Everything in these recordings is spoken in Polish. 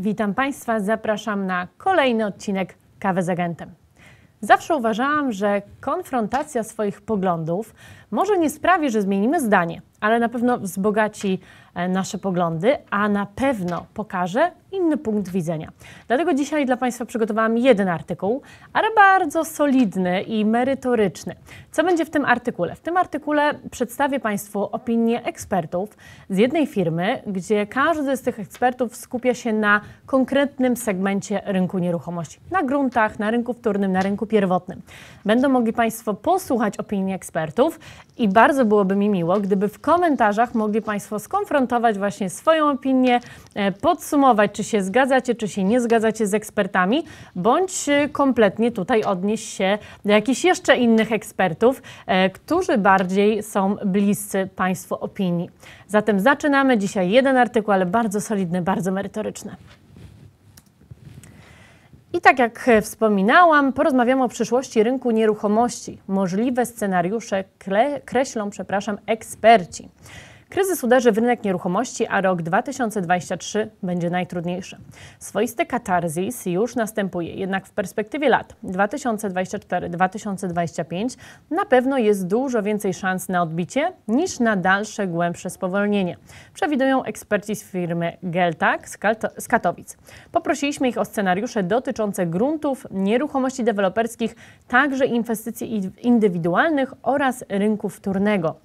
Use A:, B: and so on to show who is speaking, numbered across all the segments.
A: Witam Państwa, zapraszam na kolejny odcinek Kawy z Agentem. Zawsze uważałam, że konfrontacja swoich poglądów może nie sprawi, że zmienimy zdanie, ale na pewno wzbogaci e, nasze poglądy, a na pewno pokaże inny punkt widzenia. Dlatego dzisiaj dla Państwa przygotowałam jeden artykuł, ale bardzo solidny i merytoryczny. Co będzie w tym artykule? W tym artykule przedstawię Państwu opinie ekspertów z jednej firmy, gdzie każdy z tych ekspertów skupia się na konkretnym segmencie rynku nieruchomości. Na gruntach, na rynku wtórnym, na rynku pierwotnym. Będą mogli Państwo posłuchać opinii ekspertów i bardzo byłoby mi miło, gdyby w komentarzach mogli Państwo skonfrontować właśnie swoją opinię, e, podsumować, czy się zgadzacie, czy się nie zgadzacie z ekspertami, bądź e, kompletnie tutaj odnieść się do jakichś jeszcze innych ekspertów, e, którzy bardziej są bliscy Państwu opinii. Zatem zaczynamy. Dzisiaj jeden artykuł, ale bardzo solidny, bardzo merytoryczny. I tak jak e, wspominałam, porozmawiamy o przyszłości rynku nieruchomości. Możliwe scenariusze kreślą, przepraszam, eksperci. Kryzys uderzy w rynek nieruchomości, a rok 2023 będzie najtrudniejszy. Swoisty katarzis już następuje, jednak w perspektywie lat 2024-2025 na pewno jest dużo więcej szans na odbicie niż na dalsze, głębsze spowolnienie. Przewidują eksperci z firmy Geltak z Katowic. Poprosiliśmy ich o scenariusze dotyczące gruntów, nieruchomości deweloperskich, także inwestycji indywidualnych oraz rynku wtórnego.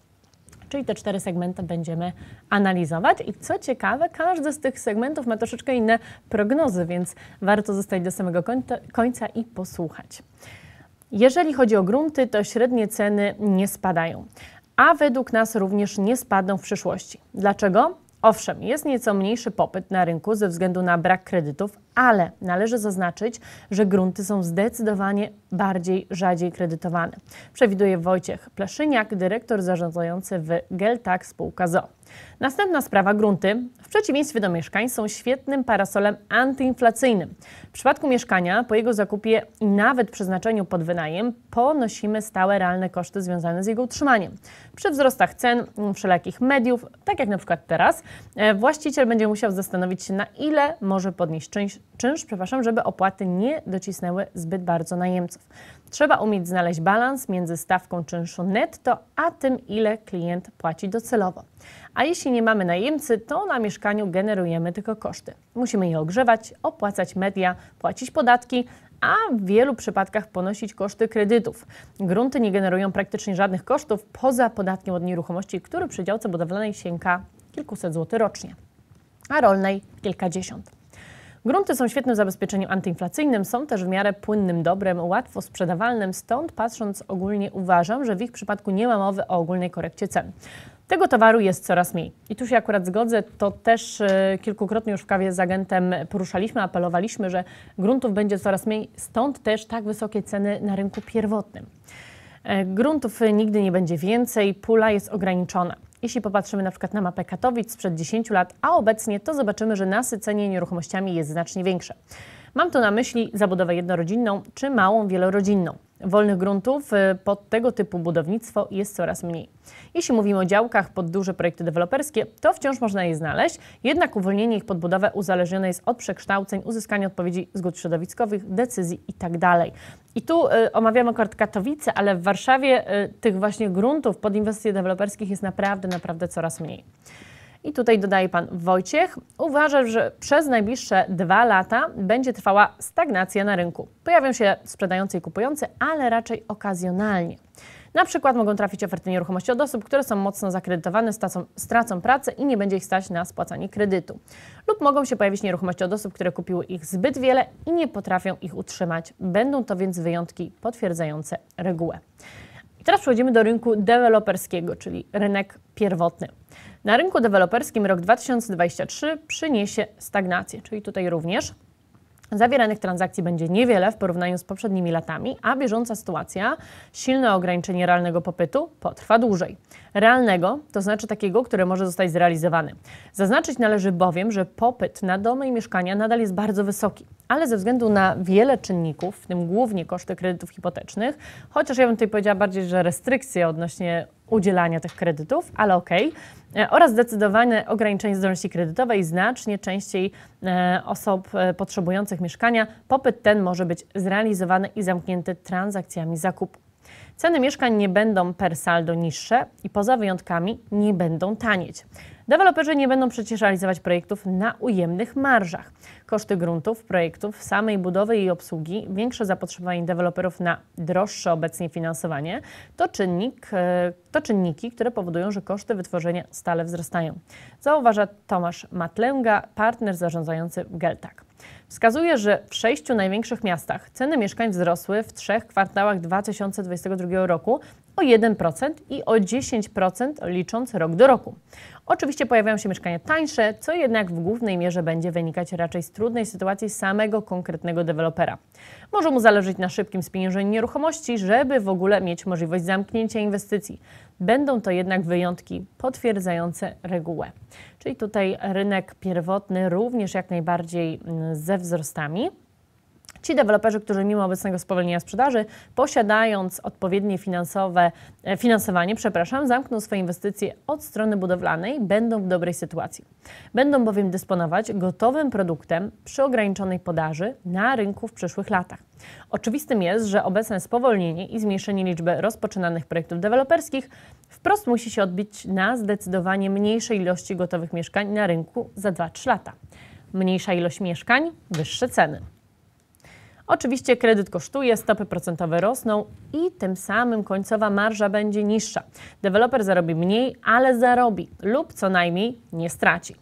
A: Czyli te cztery segmenty będziemy analizować. I co ciekawe, każdy z tych segmentów ma troszeczkę inne prognozy, więc warto zostać do samego końca i posłuchać. Jeżeli chodzi o grunty, to średnie ceny nie spadają, a według nas również nie spadną w przyszłości. Dlaczego? Owszem, jest nieco mniejszy popyt na rynku ze względu na brak kredytów, ale należy zaznaczyć, że grunty są zdecydowanie bardziej rzadziej kredytowane. Przewiduje Wojciech Pleszyniak, dyrektor zarządzający w Geltak Spółka ZO. Następna sprawa, grunty. W przeciwieństwie do mieszkań są świetnym parasolem antyinflacyjnym. W przypadku mieszkania, po jego zakupie i nawet przeznaczeniu pod wynajem, ponosimy stałe realne koszty związane z jego utrzymaniem. Przy wzrostach cen mm, wszelakich mediów, tak jak na przykład teraz, e, właściciel będzie musiał zastanowić się, na ile może podnieść czynsz, czynsz przepraszam, żeby opłaty nie docisnęły zbyt bardzo najemców. Trzeba umieć znaleźć balans między stawką czynszu netto, a tym, ile klient płaci docelowo. A jeśli nie mamy najemcy, to na mieszkaniu generujemy tylko koszty. Musimy je ogrzewać, opłacać media, płacić podatki, a w wielu przypadkach ponosić koszty kredytów. Grunty nie generują praktycznie żadnych kosztów poza podatkiem od nieruchomości, który przy działce budowlanej sięka kilkuset złotych rocznie, a rolnej kilkadziesiąt. Grunty są świetnym zabezpieczeniem antyinflacyjnym, są też w miarę płynnym dobrem, łatwo sprzedawalnym, stąd patrząc ogólnie uważam, że w ich przypadku nie ma mowy o ogólnej korekcie cen. Tego towaru jest coraz mniej. I tu się akurat zgodzę, to też y, kilkukrotnie już w kawie z agentem poruszaliśmy, apelowaliśmy, że gruntów będzie coraz mniej, stąd też tak wysokie ceny na rynku pierwotnym. E, gruntów y, nigdy nie będzie więcej, pula jest ograniczona. Jeśli popatrzymy na przykład na mapę Katowic sprzed 10 lat, a obecnie, to zobaczymy, że nasycenie nieruchomościami jest znacznie większe. Mam tu na myśli zabudowę jednorodzinną czy małą wielorodzinną. Wolnych gruntów y, pod tego typu budownictwo jest coraz mniej. Jeśli mówimy o działkach pod duże projekty deweloperskie, to wciąż można je znaleźć, jednak uwolnienie ich pod budowę uzależnione jest od przekształceń, uzyskania odpowiedzi zgód środowiskowych, decyzji itd. Tak I tu y, omawiamy akurat Katowice, ale w Warszawie y, tych właśnie gruntów pod inwestycje deweloperskich jest naprawdę, naprawdę coraz mniej. I tutaj dodaje pan Wojciech, uważa, że przez najbliższe dwa lata będzie trwała stagnacja na rynku. Pojawią się sprzedający i kupujący, ale raczej okazjonalnie. Na przykład mogą trafić oferty nieruchomości od osób, które są mocno zakredytowane, stracą, stracą pracę i nie będzie ich stać na spłacanie kredytu. Lub mogą się pojawić nieruchomości od osób, które kupiły ich zbyt wiele i nie potrafią ich utrzymać. Będą to więc wyjątki potwierdzające regułę. I teraz przechodzimy do rynku deweloperskiego, czyli rynek pierwotny. Na rynku deweloperskim rok 2023 przyniesie stagnację, czyli tutaj również Zawieranych transakcji będzie niewiele w porównaniu z poprzednimi latami, a bieżąca sytuacja, silne ograniczenie realnego popytu, potrwa dłużej. Realnego, to znaczy takiego, które może zostać zrealizowany. Zaznaczyć należy bowiem, że popyt na domy i mieszkania nadal jest bardzo wysoki ale ze względu na wiele czynników, w tym głównie koszty kredytów hipotecznych, chociaż ja bym tutaj powiedziała bardziej, że restrykcje odnośnie udzielania tych kredytów, ale okej, okay. E, oraz zdecydowane ograniczenie zdolności kredytowej, znacznie częściej e, osób e, potrzebujących mieszkania, popyt ten może być zrealizowany i zamknięty transakcjami zakupu. Ceny mieszkań nie będą per saldo niższe i poza wyjątkami nie będą tanieć. Deweloperzy nie będą przecież realizować projektów na ujemnych marżach. Koszty gruntów, projektów, samej budowy i obsługi, większe zapotrzebowanie deweloperów na droższe obecnie finansowanie to, czynnik, e, to czynniki, które powodują, że koszty wytworzenia stale wzrastają. Zauważa Tomasz Matlęga, partner zarządzający Geltak wskazuje, że w sześciu największych miastach ceny mieszkań wzrosły w trzech kwartałach 2022 roku o 1% i o 10% licząc rok do roku. Oczywiście pojawiają się mieszkania tańsze, co jednak w głównej mierze będzie wynikać raczej z trudnej sytuacji samego konkretnego dewelopera. Może mu zależeć na szybkim spieniężeniu nieruchomości, żeby w ogóle mieć możliwość zamknięcia inwestycji. Będą to jednak wyjątki potwierdzające regułę. Czyli tutaj rynek pierwotny również jak najbardziej mm, zewnętrzny wzrostami. Ci deweloperzy, którzy mimo obecnego spowolnienia sprzedaży, posiadając odpowiednie finansowe, e, finansowanie, przepraszam, zamkną swoje inwestycje od strony budowlanej, będą w dobrej sytuacji. Będą bowiem dysponować gotowym produktem przy ograniczonej podaży na rynku w przyszłych latach. Oczywistym jest, że obecne spowolnienie i zmniejszenie liczby rozpoczynanych projektów deweloperskich wprost musi się odbić na zdecydowanie mniejszej ilości gotowych mieszkań na rynku za 2-3 lata. Mniejsza ilość mieszkań, wyższe ceny. Oczywiście kredyt kosztuje, stopy procentowe rosną i tym samym końcowa marża będzie niższa. Deweloper zarobi mniej, ale zarobi lub co najmniej nie straci.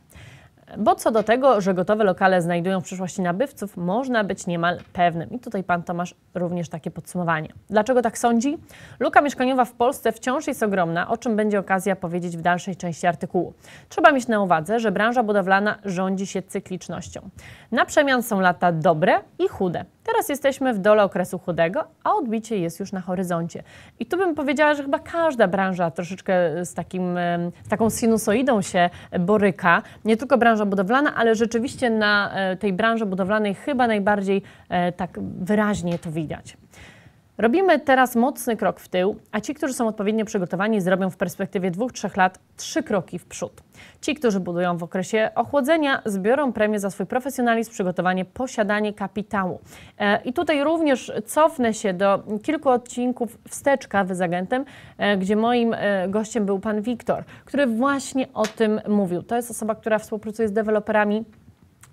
A: Bo co do tego, że gotowe lokale znajdują w przyszłości nabywców, można być niemal pewnym. I tutaj pan Tomasz również takie podsumowanie. Dlaczego tak sądzi? Luka mieszkaniowa w Polsce wciąż jest ogromna, o czym będzie okazja powiedzieć w dalszej części artykułu. Trzeba mieć na uwadze, że branża budowlana rządzi się cyklicznością. Na przemian są lata dobre i chude. Teraz jesteśmy w dole okresu chudego, a odbicie jest już na horyzoncie. I tu bym powiedziała, że chyba każda branża troszeczkę z, takim, z taką sinusoidą się boryka. Nie tylko branża branża budowlana, ale rzeczywiście na e, tej branży budowlanej chyba najbardziej e, tak wyraźnie to widać. Robimy teraz mocny krok w tył, a ci, którzy są odpowiednio przygotowani, zrobią w perspektywie 2-3 lat trzy kroki w przód. Ci, którzy budują w okresie ochłodzenia, zbiorą premię za swój profesjonalizm, przygotowanie, posiadanie kapitału. E, I tutaj również cofnę się do kilku odcinków wsteczka z agentem, e, gdzie moim e, gościem był pan Wiktor, który właśnie o tym mówił. To jest osoba, która współpracuje z deweloperami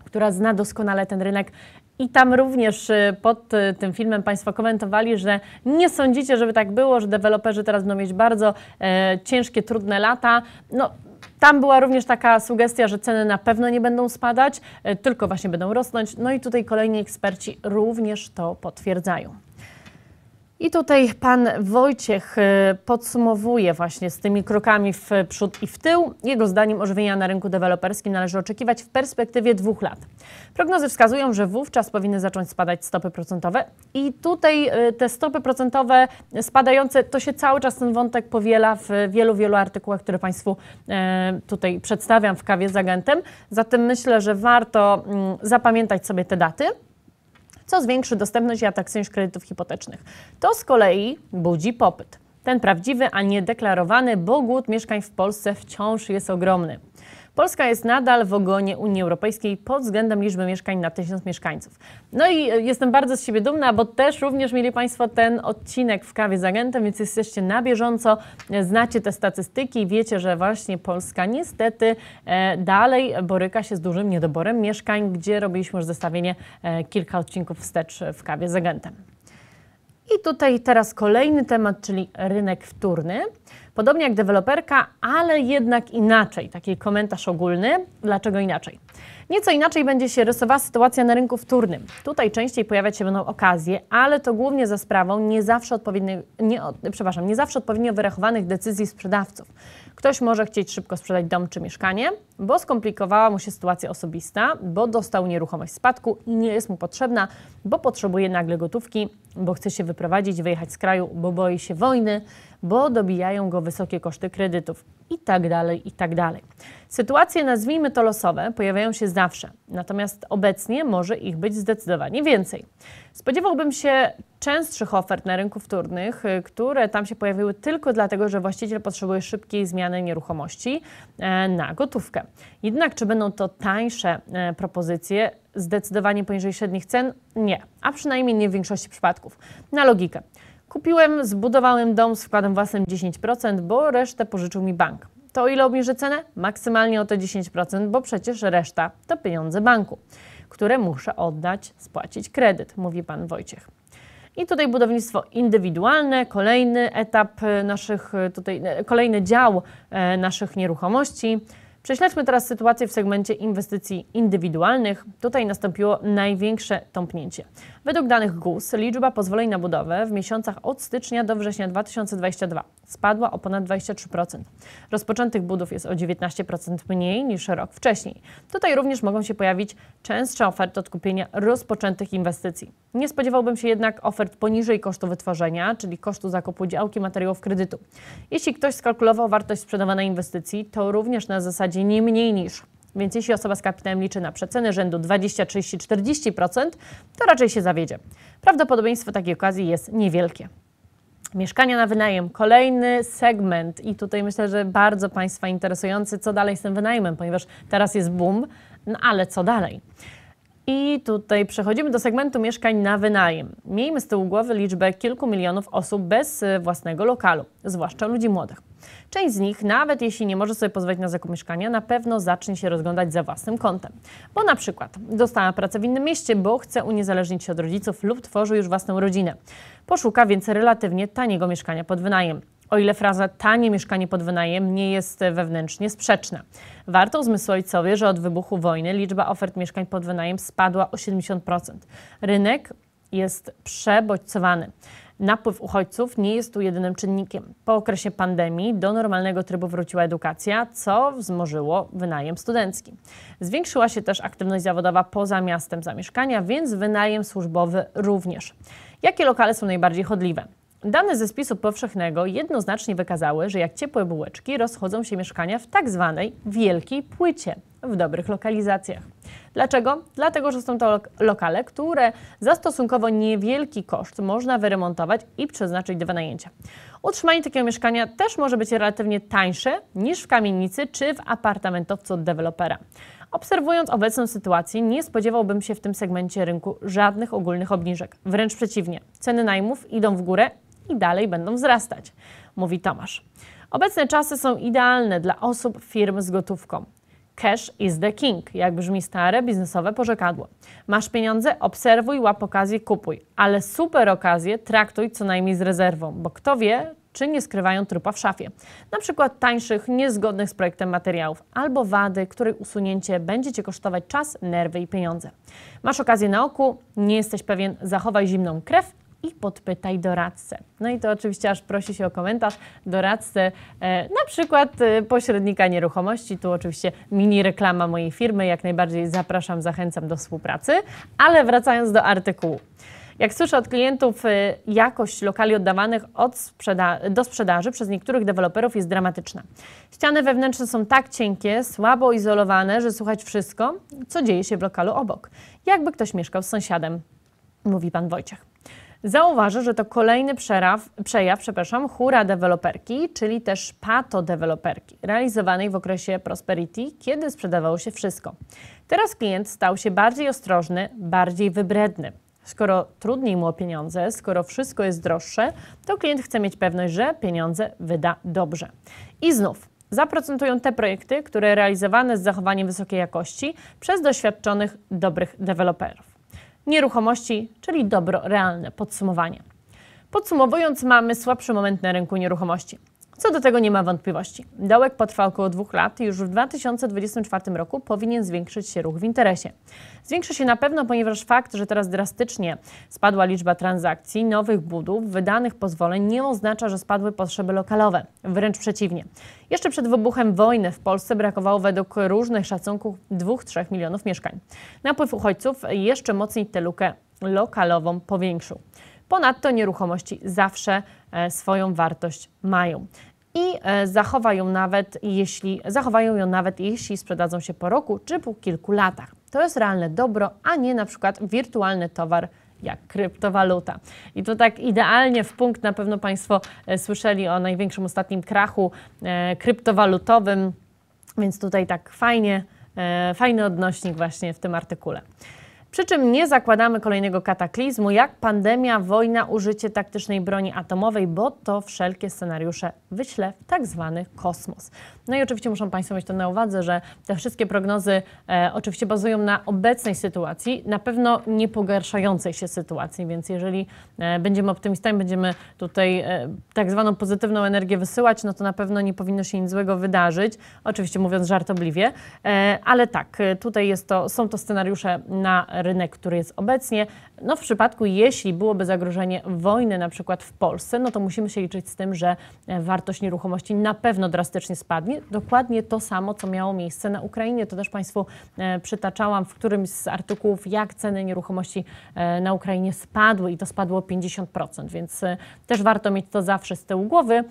A: która zna doskonale ten rynek i tam również y, pod y, tym filmem Państwo komentowali, że nie sądzicie, żeby tak było, że deweloperzy teraz będą mieć bardzo e, ciężkie, trudne lata. No, tam była również taka sugestia, że ceny na pewno nie będą spadać, e, tylko właśnie będą rosnąć. No i tutaj kolejni eksperci również to potwierdzają. I tutaj pan Wojciech y, podsumowuje właśnie z tymi krokami w przód i w tył. Jego zdaniem ożywienia na rynku deweloperskim należy oczekiwać w perspektywie dwóch lat. Prognozy wskazują, że wówczas powinny zacząć spadać stopy procentowe. I tutaj y, te stopy procentowe spadające, to się cały czas ten wątek powiela w wielu, wielu artykułach, które Państwu y, tutaj przedstawiam w kawie z agentem. Zatem myślę, że warto mm, zapamiętać sobie te daty co zwiększy dostępność i atrakcyjność kredytów hipotecznych. To z kolei budzi popyt. Ten prawdziwy, a nie deklarowany, bo głód mieszkań w Polsce wciąż jest ogromny. Polska jest nadal w ogonie Unii Europejskiej pod względem liczby mieszkań na tysiąc mieszkańców. No i e, jestem bardzo z siebie dumna, bo też również mieli Państwo ten odcinek w kawie z agentem, więc jesteście na bieżąco, e, znacie te statystyki i wiecie, że właśnie Polska niestety e, dalej boryka się z dużym niedoborem mieszkań, gdzie robiliśmy już zestawienie kilka odcinków wstecz w kawie z agentem. I tutaj teraz kolejny temat, czyli rynek wtórny. Podobnie jak deweloperka, ale jednak inaczej. Taki komentarz ogólny. Dlaczego inaczej? Nieco inaczej będzie się rysowała sytuacja na rynku wtórnym. Tutaj częściej pojawiać się będą okazje, ale to głównie za sprawą nie zawsze, odpowiednio, nie, przepraszam, nie zawsze odpowiednio wyrachowanych decyzji sprzedawców. Ktoś może chcieć szybko sprzedać dom czy mieszkanie, bo skomplikowała mu się sytuacja osobista, bo dostał nieruchomość spadku i nie jest mu potrzebna, bo potrzebuje nagle gotówki, bo chce się wyprowadzić, wyjechać z kraju, bo boi się wojny, bo dobijają go wysokie koszty kredytów itd. Tak itd. Tak Sytuacje, nazwijmy to losowe, pojawiają się zawsze, natomiast obecnie może ich być zdecydowanie więcej. Spodziewałbym się częstszych ofert na rynku wtórnych, y, które tam się pojawiły tylko dlatego, że właściciel potrzebuje szybkiej zmiany nieruchomości e, na gotówkę. Jednak czy będą to tańsze e, propozycje, zdecydowanie poniżej średnich cen? Nie, a przynajmniej nie w większości przypadków. Na logikę. Kupiłem, zbudowałem dom z wkładem własnym 10%, bo resztę pożyczył mi bank. To o ile obniży cenę? Maksymalnie o te 10%, bo przecież reszta to pieniądze banku, które muszę oddać, spłacić kredyt, mówi pan Wojciech. I tutaj budownictwo indywidualne, kolejny etap e, naszych e, tutaj, e, kolejny dział naszych nieruchomości. Prześledźmy teraz sytuację w segmencie inwestycji indywidualnych. Tutaj nastąpiło największe tąpnięcie. Według danych GUS liczba pozwoleń na budowę w miesiącach od stycznia do września 2022 spadła o ponad 23%. Rozpoczętych budów jest o 19% mniej niż rok wcześniej. Tutaj również mogą się pojawić częstsze oferty odkupienia rozpoczętych inwestycji. Nie spodziewałbym się jednak ofert poniżej kosztu wytworzenia, czyli kosztu zakupu działki materiałów kredytu. Jeśli ktoś skalkulował wartość sprzedawanej inwestycji, to również na zasadzie prowadzi nie mniej niż. Więc jeśli osoba z kapitałem liczy na przeceny rzędu 20, 30, 40%, to raczej się zawiedzie. Prawdopodobieństwo takiej okazji jest niewielkie. Mieszkania na wynajem, kolejny segment i tutaj myślę, że bardzo Państwa interesujący, co dalej z tym wynajmem, ponieważ teraz jest boom, no ale co dalej? I tutaj przechodzimy do segmentu mieszkań na wynajem. Miejmy z tyłu głowy liczbę kilku milionów osób bez y, własnego lokalu, zwłaszcza ludzi młodych. Część z nich, nawet jeśli nie może sobie pozwolić na zakup mieszkania, na pewno zacznie się rozglądać za własnym kątem. Bo na przykład dostała pracę w innym mieście, bo chce uniezależnić się od rodziców lub tworzy już własną rodzinę. Poszuka więc relatywnie taniego mieszkania pod wynajem o ile fraza tanie mieszkanie pod wynajem nie jest wewnętrznie sprzeczna. Warto uzmysłowić sobie, że od wybuchu wojny liczba ofert mieszkań pod wynajem spadła o 70%. Rynek jest przebodźcowany. Napływ uchodźców nie jest tu jedynym czynnikiem. Po okresie pandemii do normalnego trybu wróciła edukacja, co wzmożyło wynajem studencki. Zwiększyła się też aktywność zawodowa poza miastem zamieszkania, więc wynajem służbowy również. Jakie lokale są najbardziej chodliwe? Dane ze spisu powszechnego jednoznacznie wykazały, że jak ciepłe bułeczki rozchodzą się mieszkania w tak zwanej wielkiej płycie w dobrych lokalizacjach. Dlaczego? Dlatego, że są to lokale, które za stosunkowo niewielki koszt można wyremontować i przeznaczyć do wynajęcia. Utrzymanie takiego mieszkania też może być relatywnie tańsze niż w kamienicy czy w apartamentowcu od dewelopera. Obserwując obecną sytuację, nie spodziewałbym się w tym segmencie rynku żadnych ogólnych obniżek. Wręcz przeciwnie, ceny najmów idą w górę i dalej będą wzrastać, mówi Tomasz. Obecne czasy są idealne dla osób, firm z gotówką. Cash is the king, jak brzmi stare biznesowe porzekadło. Masz pieniądze, obserwuj, łap okazję, kupuj, ale super okazję traktuj co najmniej z rezerwą, bo kto wie, czy nie skrywają trupa w szafie. Na przykład tańszych, niezgodnych z projektem materiałów albo wady, której usunięcie będzie Cię kosztować czas, nerwy i pieniądze. Masz okazję na oku, nie jesteś pewien, zachowaj zimną krew i podpytaj doradcę. No i to oczywiście aż prosi się o komentarz doradcę, e, na przykład e, pośrednika nieruchomości. Tu oczywiście mini reklama mojej firmy, jak najbardziej zapraszam, zachęcam do współpracy. Ale wracając do artykułu. Jak słyszę od klientów, e, jakość lokali oddawanych od sprzeda do sprzedaży przez niektórych deweloperów jest dramatyczna. Ściany wewnętrzne są tak cienkie, słabo izolowane, że słychać wszystko, co dzieje się w lokalu obok. Jakby ktoś mieszkał z sąsiadem, mówi pan Wojciech. Zauważę, że to kolejny przeraw, przejaw przepraszam, hura deweloperki, czyli też pato deweloperki, realizowanej w okresie Prosperity, kiedy sprzedawało się wszystko. Teraz klient stał się bardziej ostrożny, bardziej wybredny. Skoro trudniej mu o pieniądze, skoro wszystko jest droższe, to klient chce mieć pewność, że pieniądze wyda dobrze. I znów, zaprocentują te projekty, które realizowane z zachowaniem wysokiej jakości przez doświadczonych, dobrych deweloperów nieruchomości, czyli dobro realne. Podsumowanie. Podsumowując, mamy słabszy moment na rynku nieruchomości. Co do tego nie ma wątpliwości. Dołek potrwa około dwóch lat i już w 2024 roku powinien zwiększyć się ruch w interesie. Zwiększy się na pewno, ponieważ fakt, że teraz drastycznie spadła liczba transakcji, nowych budów, wydanych pozwoleń nie oznacza, że spadły potrzeby lokalowe. Wręcz przeciwnie. Jeszcze przed wybuchem wojny w Polsce brakowało według różnych szacunków 2-3 milionów mieszkań. Napływ uchodźców jeszcze mocniej tę lukę lokalową powiększył. Ponadto nieruchomości zawsze e, swoją wartość mają i e, zachowają nawet jeśli zachowają ją nawet jeśli sprzedadzą się po roku czy po kilku latach. To jest realne dobro, a nie na przykład wirtualny towar jak kryptowaluta. I to tak idealnie w punkt na pewno Państwo e, słyszeli o największym ostatnim krachu kryptowalutowym, więc tutaj tak fajnie, fajny odnośnik właśnie w tym artykule. Przy czym nie zakładamy kolejnego kataklizmu, jak pandemia, wojna, użycie taktycznej broni atomowej, bo to wszelkie scenariusze wyśle w tak zwany kosmos. No i oczywiście muszą Państwo mieć to na uwadze, że te wszystkie prognozy e, oczywiście bazują na obecnej sytuacji, na pewno nie pogarszającej się sytuacji, więc jeżeli e, będziemy optymistami, będziemy tutaj e, tak zwaną pozytywną energię wysyłać, no to na pewno nie powinno się nic złego wydarzyć, oczywiście mówiąc żartobliwie, e, ale tak, e, tutaj jest to, są to scenariusze na rynek, który jest obecnie. No w przypadku, jeśli byłoby zagrożenie wojny na przykład w Polsce, no to musimy się liczyć z tym, że e, wartość nieruchomości na pewno drastycznie spadnie. Dokładnie to samo, co miało miejsce na Ukrainie. To też Państwu e, przytaczałam w którymś z artykułów, jak ceny nieruchomości e, na Ukrainie spadły i to spadło o 50%, więc też warto mieć to zawsze z tyłu głowy.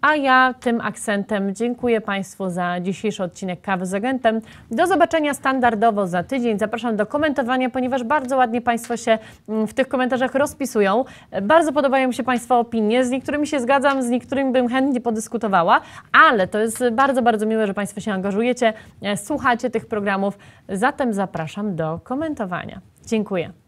A: A ja tym akcentem dziękuję Państwu za dzisiejszy odcinek Kawy z Agentem. Do zobaczenia standardowo za tydzień. Zapraszam do komentowania, ponieważ bardzo ładnie Państwo się mm, w tych komentarzach rozpisują. Bardzo podobają mi się Państwa opinie. Z niektórymi się zgadzam, z niektórymi bym chętnie podyskutowała, ale to jest bardzo, bardzo miłe, że Państwo się angażujecie, e, słuchacie tych programów. Zatem zapraszam do komentowania. Dziękuję.